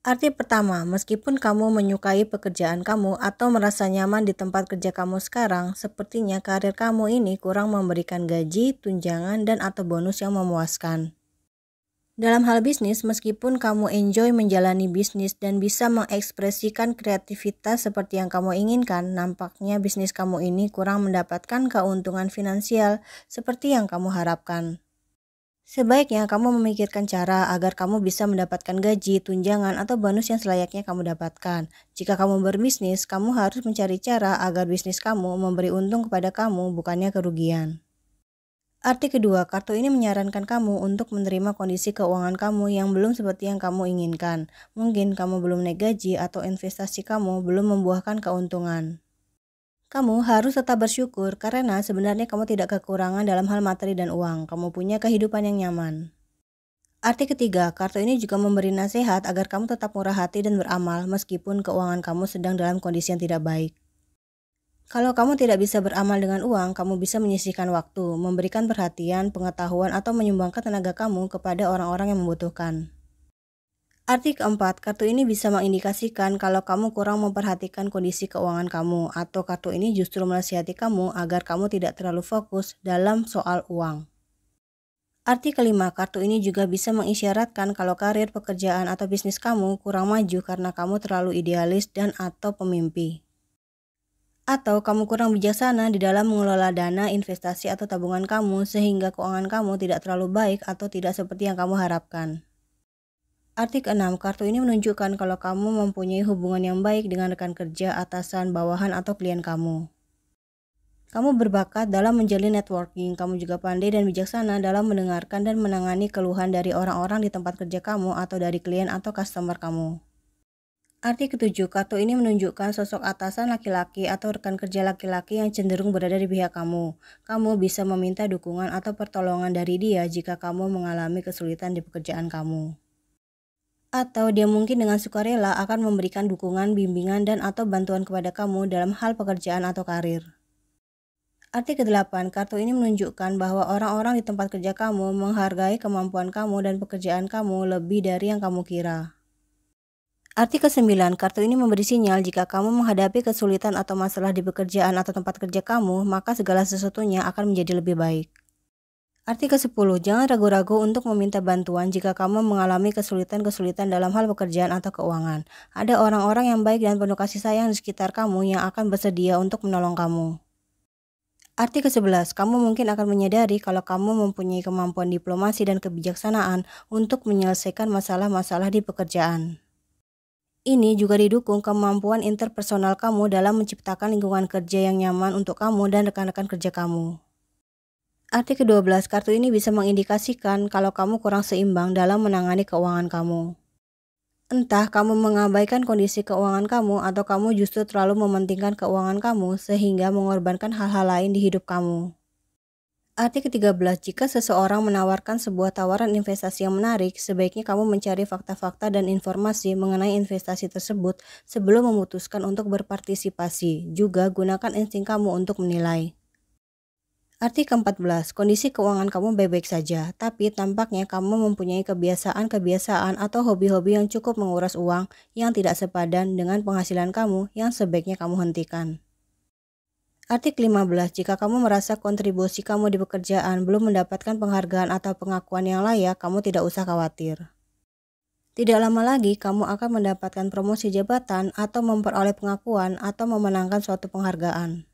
Arti pertama, meskipun kamu menyukai pekerjaan kamu atau merasa nyaman di tempat kerja kamu sekarang, sepertinya karir kamu ini kurang memberikan gaji, tunjangan, dan atau bonus yang memuaskan. Dalam hal bisnis, meskipun kamu enjoy menjalani bisnis dan bisa mengekspresikan kreativitas seperti yang kamu inginkan, nampaknya bisnis kamu ini kurang mendapatkan keuntungan finansial seperti yang kamu harapkan. Sebaiknya kamu memikirkan cara agar kamu bisa mendapatkan gaji, tunjangan, atau bonus yang selayaknya kamu dapatkan. Jika kamu berbisnis, kamu harus mencari cara agar bisnis kamu memberi untung kepada kamu, bukannya kerugian. Arti kedua, kartu ini menyarankan kamu untuk menerima kondisi keuangan kamu yang belum seperti yang kamu inginkan. Mungkin kamu belum naik gaji atau investasi kamu belum membuahkan keuntungan. Kamu harus tetap bersyukur karena sebenarnya kamu tidak kekurangan dalam hal materi dan uang. Kamu punya kehidupan yang nyaman. Arti ketiga, kartu ini juga memberi nasihat agar kamu tetap murah hati dan beramal meskipun keuangan kamu sedang dalam kondisi yang tidak baik. Kalau kamu tidak bisa beramal dengan uang, kamu bisa menyisihkan waktu, memberikan perhatian, pengetahuan, atau menyumbangkan tenaga kamu kepada orang-orang yang membutuhkan. Arti keempat, kartu ini bisa mengindikasikan kalau kamu kurang memperhatikan kondisi keuangan kamu atau kartu ini justru menasihati kamu agar kamu tidak terlalu fokus dalam soal uang. Arti kelima, kartu ini juga bisa mengisyaratkan kalau karir, pekerjaan, atau bisnis kamu kurang maju karena kamu terlalu idealis dan atau pemimpi. Atau kamu kurang bijaksana di dalam mengelola dana, investasi, atau tabungan kamu sehingga keuangan kamu tidak terlalu baik atau tidak seperti yang kamu harapkan. Arti keenam kartu ini menunjukkan kalau kamu mempunyai hubungan yang baik dengan rekan kerja, atasan, bawahan, atau klien kamu. Kamu berbakat dalam menjalin networking, kamu juga pandai dan bijaksana dalam mendengarkan dan menangani keluhan dari orang-orang di tempat kerja kamu atau dari klien atau customer kamu. Arti ketujuh, kartu ini menunjukkan sosok atasan laki-laki atau rekan kerja laki-laki yang cenderung berada di pihak kamu. Kamu bisa meminta dukungan atau pertolongan dari dia jika kamu mengalami kesulitan di pekerjaan kamu atau dia mungkin dengan sukarela akan memberikan dukungan, bimbingan, dan atau bantuan kepada kamu dalam hal pekerjaan atau karir. Arti ke-8, kartu ini menunjukkan bahwa orang-orang di tempat kerja kamu menghargai kemampuan kamu dan pekerjaan kamu lebih dari yang kamu kira. Arti ke-9, kartu ini memberi sinyal jika kamu menghadapi kesulitan atau masalah di pekerjaan atau tempat kerja kamu, maka segala sesuatunya akan menjadi lebih baik. Arti ke-10, jangan ragu-ragu untuk meminta bantuan jika kamu mengalami kesulitan-kesulitan dalam hal pekerjaan atau keuangan. Ada orang-orang yang baik dan penuh kasih sayang di sekitar kamu yang akan bersedia untuk menolong kamu. Arti ke-11, kamu mungkin akan menyadari kalau kamu mempunyai kemampuan diplomasi dan kebijaksanaan untuk menyelesaikan masalah-masalah di pekerjaan. Ini juga didukung kemampuan interpersonal kamu dalam menciptakan lingkungan kerja yang nyaman untuk kamu dan rekan-rekan kerja kamu. Arti ke-12 kartu ini bisa mengindikasikan kalau kamu kurang seimbang dalam menangani keuangan kamu. Entah kamu mengabaikan kondisi keuangan kamu atau kamu justru terlalu mementingkan keuangan kamu sehingga mengorbankan hal-hal lain di hidup kamu. Arti ke-13, jika seseorang menawarkan sebuah tawaran investasi yang menarik, sebaiknya kamu mencari fakta-fakta dan informasi mengenai investasi tersebut sebelum memutuskan untuk berpartisipasi. Juga gunakan insting kamu untuk menilai. Arti ke-14, kondisi keuangan kamu baik-baik saja, tapi tampaknya kamu mempunyai kebiasaan-kebiasaan atau hobi-hobi yang cukup menguras uang yang tidak sepadan dengan penghasilan kamu yang sebaiknya kamu hentikan. Arti ke-15, jika kamu merasa kontribusi kamu di pekerjaan belum mendapatkan penghargaan atau pengakuan yang layak, kamu tidak usah khawatir. Tidak lama lagi, kamu akan mendapatkan promosi jabatan atau memperoleh pengakuan atau memenangkan suatu penghargaan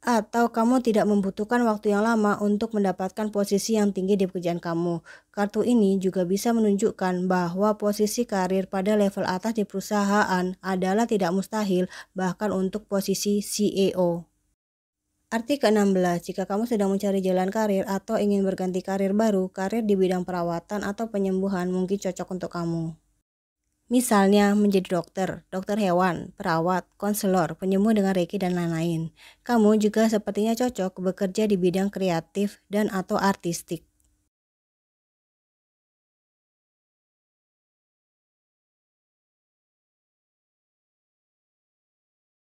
atau kamu tidak membutuhkan waktu yang lama untuk mendapatkan posisi yang tinggi di pekerjaan kamu. Kartu ini juga bisa menunjukkan bahwa posisi karir pada level atas di perusahaan adalah tidak mustahil bahkan untuk posisi CEO. Arti ke-16, jika kamu sedang mencari jalan karir atau ingin berganti karir baru, karir di bidang perawatan atau penyembuhan mungkin cocok untuk kamu. Misalnya menjadi dokter, dokter hewan, perawat, konselor, penyembuh dengan reiki dan lain-lain. Kamu juga sepertinya cocok bekerja di bidang kreatif dan atau artistik.